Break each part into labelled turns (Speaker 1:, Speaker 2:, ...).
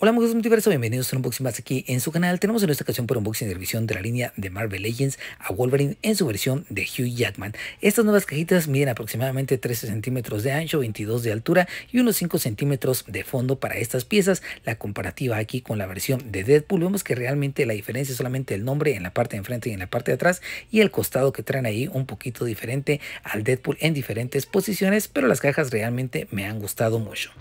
Speaker 1: Hola amigos multiverso, bienvenidos a un unboxing más aquí en su canal. Tenemos en esta ocasión por unboxing de revisión de la línea de Marvel Legends a Wolverine en su versión de Hugh Jackman. Estas nuevas cajitas miden aproximadamente 13 centímetros de ancho, 22 de altura y unos 5 centímetros de fondo para estas piezas. La comparativa aquí con la versión de Deadpool, vemos que realmente la diferencia es solamente el nombre en la parte de enfrente y en la parte de atrás y el costado que traen ahí un poquito diferente al Deadpool en diferentes posiciones, pero las cajas realmente me han gustado mucho.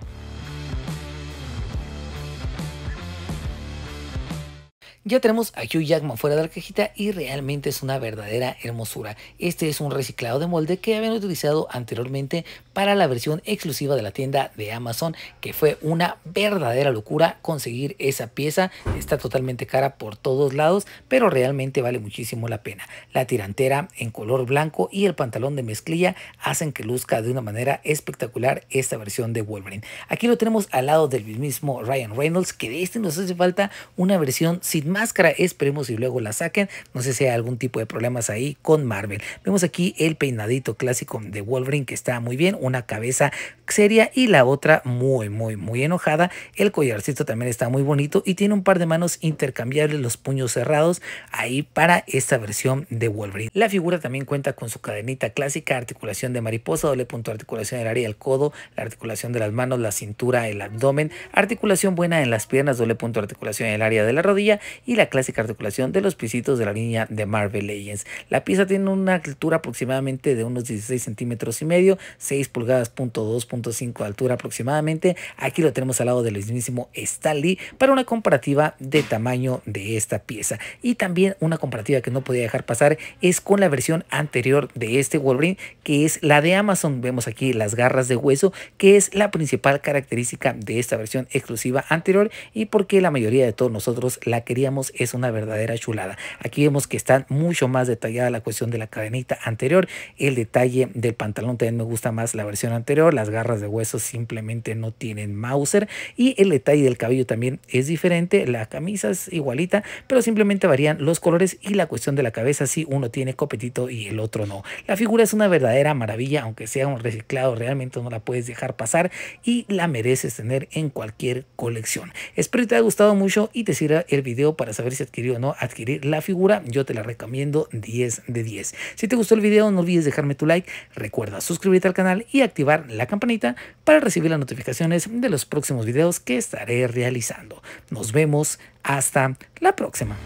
Speaker 1: Ya tenemos a Hugh Jackman fuera de la cajita y realmente es una verdadera hermosura. Este es un reciclado de molde que habían utilizado anteriormente para la versión exclusiva de la tienda de Amazon, que fue una verdadera locura conseguir esa pieza. Está totalmente cara por todos lados, pero realmente vale muchísimo la pena. La tirantera en color blanco y el pantalón de mezclilla hacen que luzca de una manera espectacular esta versión de Wolverine. Aquí lo tenemos al lado del mismo Ryan Reynolds, que de este nos hace falta una versión sin máscara. Esperemos y luego la saquen. No sé si hay algún tipo de problemas ahí con Marvel. Vemos aquí el peinadito clásico de Wolverine que está muy bien. Una cabeza seria y la otra muy, muy, muy enojada. El collarcito también está muy bonito y tiene un par de manos intercambiables, los puños cerrados ahí para esta versión de Wolverine. La figura también cuenta con su cadenita clásica, articulación de mariposa, doble punto de articulación el área del codo, la articulación de las manos, la cintura, el abdomen, articulación buena en las piernas, doble punto de articulación en el área de la rodilla y la clásica articulación de los pisitos de la línea de Marvel Legends. La pieza tiene una altura aproximadamente de unos 16 centímetros y medio, 6 pulgadas, punto de altura aproximadamente. Aquí lo tenemos al lado del mismísimo Stanley para una comparativa de tamaño de esta pieza. Y también una comparativa que no podía dejar pasar es con la versión anterior de este Wolverine, que es la de Amazon. Vemos aquí las garras de hueso, que es la principal característica de esta versión exclusiva anterior y porque la mayoría de todos nosotros la queríamos es una verdadera chulada. Aquí vemos que está mucho más detallada la cuestión de la cadenita anterior, el detalle del pantalón también me gusta más la versión anterior, las garras de hueso simplemente no tienen Mauser y el detalle del cabello también es diferente, la camisa es igualita, pero simplemente varían los colores y la cuestión de la cabeza si uno tiene copetito y el otro no. La figura es una verdadera maravilla, aunque sea un reciclado realmente no la puedes dejar pasar y la mereces tener en cualquier colección. Espero que te haya gustado mucho y te sirva el video para saber si adquirió o no adquirir la figura, yo te la recomiendo 10 de 10. Si te gustó el video, no olvides dejarme tu like, recuerda suscribirte al canal y activar la campanita para recibir las notificaciones de los próximos videos que estaré realizando. Nos vemos hasta la próxima.